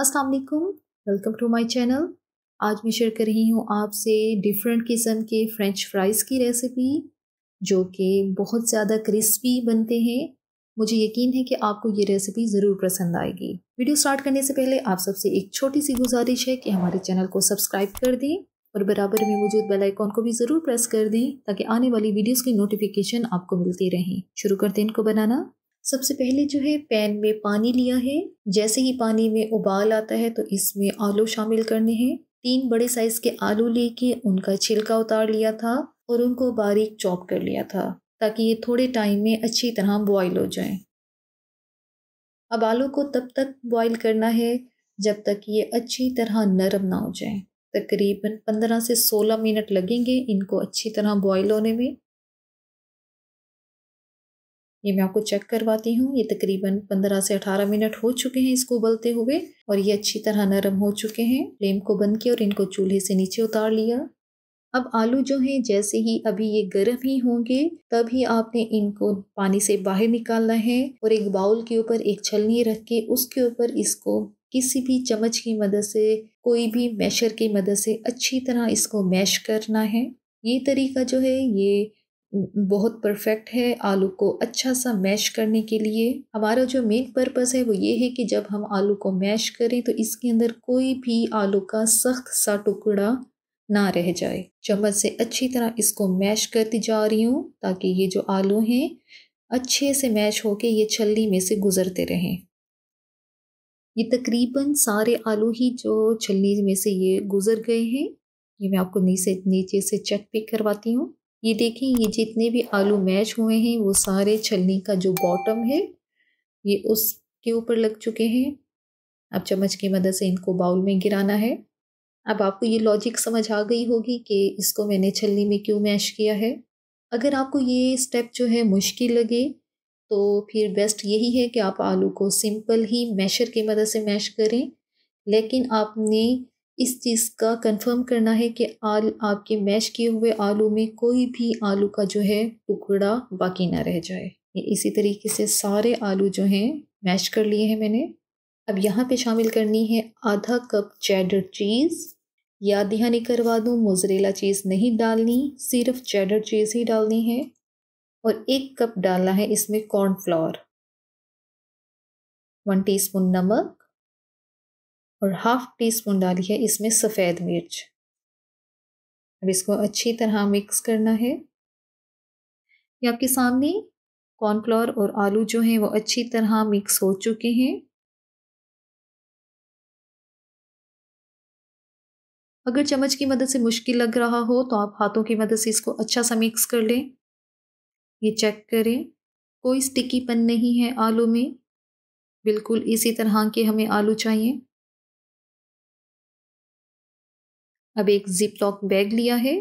अस्सलाम वालेकुम welcome to my channel आज मैं शेयर कर रही हूँ आपसे डिफरेंट किस्म के फ्रेंच फ्राइज़ की रेसिपी जो कि बहुत ज़्यादा क्रिस्पी बनते हैं मुझे यकीन है कि आपको ये रेसिपी ज़रूर पसंद आएगी वीडियो स्टार्ट करने से पहले आप सबसे एक छोटी सी गुजारिश है कि हमारे चैनल को सब्सक्राइब कर दें और बराबर में मौजूद बेलाइकॉन को भी ज़रूर प्रेस कर दें ताकि आने वाली वीडियोज़ की नोटिफिकेशन आपको मिलती रहें शुरू करते हैं इनको बनाना सबसे पहले जो है पैन में पानी लिया है जैसे ही पानी में उबाल आता है तो इसमें आलू शामिल करने हैं तीन बड़े साइज के आलू लेके उनका छिलका उतार लिया था और उनको बारीक चॉप कर लिया था ताकि ये थोड़े टाइम में अच्छी तरह बॉयल हो जाएं। अब आलू को तब तक बॉयल करना है जब तक ये अच्छी तरह नरम ना हो जाएं। तकरीबन 15 से 16 मिनट लगेंगे इनको अच्छी तरह बॉयल होने में ये मैं आपको चेक करवाती हूँ ये तकरीबन 15 से 18 मिनट हो चुके हैं इसको उबलते हुए और ये अच्छी तरह नरम हो चुके हैं फ्लेम को बंद किया और इनको चूल्हे से नीचे उतार लिया अब आलू जो हैं जैसे ही अभी ये गर्म ही होंगे तभी आपने इनको पानी से बाहर निकालना है और एक बाउल के ऊपर एक छलनी रख के उसके ऊपर इसको किसी भी चम्मच की मदद से कोई भी मैशर की मदद से अच्छी तरह इसको मैश करना है ये तरीका जो है ये बहुत परफेक्ट है आलू को अच्छा सा मैश करने के लिए हमारा जो मेन पर्पस है वो ये है कि जब हम आलू को मैश करें तो इसके अंदर कोई भी आलू का सख्त सा टुकड़ा ना रह जाए चम्मच से अच्छी तरह इसको मैश करती जा रही हूँ ताकि ये जो आलू हैं अच्छे से मैश होके ये छल्ली में से गुज़रते रहें ये तकरीबन सारे आलू ही जो छलनी में से ये गुज़र गए हैं ये मैं आपको नीचे नीचे से चेक भी करवाती हूँ ये देखें ये जितने भी आलू मैच हुए हैं वो सारे छलनी का जो बॉटम है ये उसके ऊपर लग चुके हैं अब चम्मच की मदद से इनको बाउल में गिराना है अब आपको ये लॉजिक समझ आ गई होगी कि इसको मैंने छलनी में क्यों मैश किया है अगर आपको ये स्टेप जो है मुश्किल लगे तो फिर बेस्ट यही है कि आप आलू को सिंपल ही मैशर की मदद से मैश करें लेकिन आपने इस चीज़ का कंफर्म करना है कि आल आपके मैश किए हुए आलू में कोई भी आलू का जो है टुकड़ा बाकी ना रह जाए ये इसी तरीके से सारे आलू जो हैं मैश कर लिए हैं मैंने अब यहाँ पे शामिल करनी है आधा कप चैडर चीज़ याद दहानी करवा दूँ मोजरेला चीज़ नहीं डालनी सिर्फ चैडर चीज़ ही डालनी है और एक कप डालना है इसमें कॉर्नफ्लावर वन स्पून नमक और हाफ टी स्पून डाली है इसमें सफ़ेद मिर्च अब इसको अच्छी तरह मिक्स करना है ये आपके सामने कॉर्नफ्लावर और आलू जो हैं वो अच्छी तरह मिक्स हो चुके हैं अगर चम्मच की मदद से मुश्किल लग रहा हो तो आप हाथों की मदद से इसको अच्छा सा मिक्स कर लें ये चेक करें कोई स्टिकीपन नहीं है आलू में बिल्कुल इसी तरह के हमें आलू चाहिए अब एक जिप लॉक बैग लिया है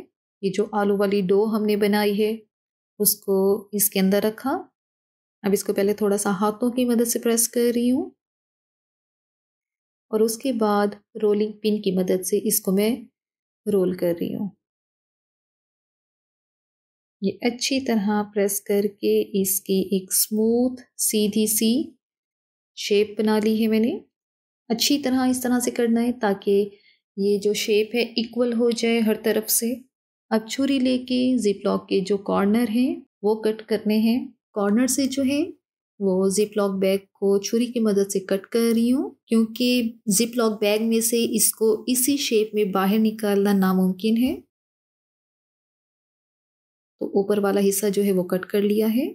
ये जो आलू वाली डो हमने बनाई है उसको इसके अंदर रखा अब इसको पहले थोड़ा सा हाथों की मदद से प्रेस कर रही हूँ और उसके बाद रोलिंग पिन की मदद से इसको मैं रोल कर रही हूँ ये अच्छी तरह प्रेस करके इसकी एक स्मूथ सीधी सी शेप बना ली है मैंने अच्छी तरह इस तरह से करना है ताकि ये जो शेप है इक्वल हो जाए हर तरफ से अब छुरी लेके लॉक के जो कॉर्नर हैं वो कट करने हैं कॉर्नर से जो है वो जिप लॉक बैग को छुरी की मदद से कट कर रही हूँ क्योंकि जिप लॉक बैग में से इसको इसी शेप में बाहर निकालना नामुमकिन है तो ऊपर वाला हिस्सा जो है वो कट कर लिया है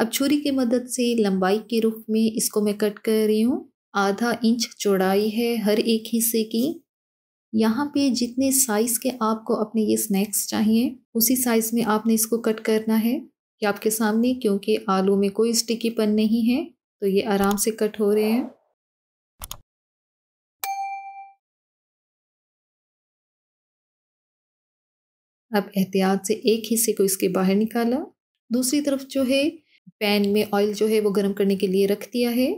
अब छुरी की मदद से लंबाई के रूप में इसको मैं कट कर रही हूँ आधा इंच चौड़ाई है हर एक हिस्से की यहाँ पे जितने साइज़ के आपको अपने ये स्नैक्स चाहिए उसी साइज़ में आपने इसको कट करना है कि आपके सामने क्योंकि आलू में कोई स्टिकीपन नहीं है तो ये आराम से कट हो रहे हैं अब एहतियात से एक हिस्से को इसके बाहर निकाला दूसरी तरफ जो है पैन में ऑयल जो है वो गर्म करने के लिए रख दिया है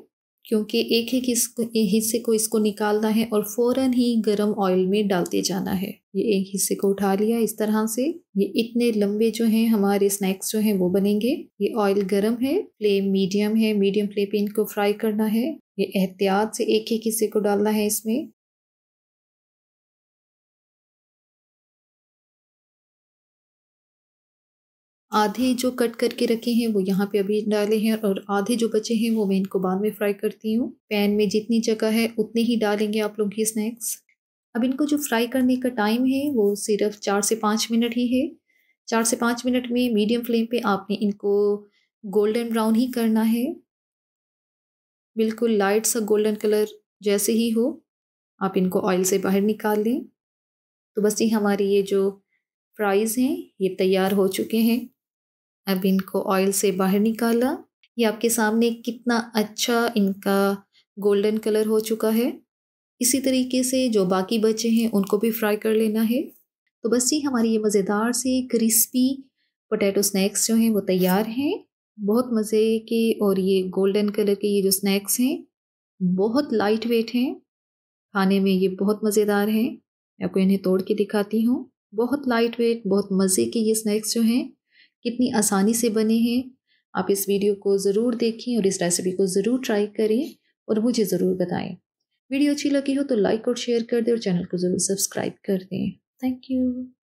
क्योंकि एक एक हिस्से को इसको निकालना है और फौरन ही गर्म ऑयल में डालते जाना है ये एक हिस्से को उठा लिया इस तरह से ये इतने लंबे जो हैं हमारे स्नैक्स जो हैं वो बनेंगे ये ऑयल गर्म है फ्लेम मीडियम है मीडियम फ्लेम पे इनको फ्राई करना है ये एहतियात से एक एक हिस्से को डालना है इसमें आधे जो कट करके रखे हैं वो यहाँ पे अभी डाले हैं और आधे जो बचे हैं वो मैं इनको बाद में फ्राई करती हूँ पैन में जितनी जगह है उतने ही डालेंगे आप लोग ये स्नैक्स अब इनको जो फ्राई करने का टाइम है वो सिर्फ चार से पाँच मिनट ही है चार से पाँच मिनट में मीडियम फ्लेम पे आपने इनको गोल्डन ब्राउन ही करना है बिल्कुल लाइट सा गोल्डन कलर जैसे ही हो आप इनको ऑयल से बाहर निकाल लें तो बस ये हमारी ये जो फ्राइज़ हैं ये तैयार हो चुके हैं अब इनको ऑयल से बाहर निकाला ये आपके सामने कितना अच्छा इनका गोल्डन कलर हो चुका है इसी तरीके से जो बाकी बचे हैं उनको भी फ्राई कर लेना है तो बस ये हमारी ये मज़ेदार से क्रिस्पी पोटैटो स्नैक्स जो हैं वो तैयार हैं बहुत मज़े के और ये गोल्डन कलर के ये जो स्नैक्स हैं बहुत लाइट वेट हैं खाने में ये बहुत मज़ेदार हैं मैं आपको इन्हें तोड़ के दिखाती हूँ बहुत लाइट वेट बहुत मज़े के ये स्नैक्स जो हैं कितनी आसानी से बने हैं आप इस वीडियो को ज़रूर देखें और इस रेसिपी को ज़रूर ट्राई करें और मुझे ज़रूर बताएं वीडियो अच्छी लगी हो तो लाइक और शेयर कर दें और चैनल को ज़रूर सब्सक्राइब कर दें थैंक यू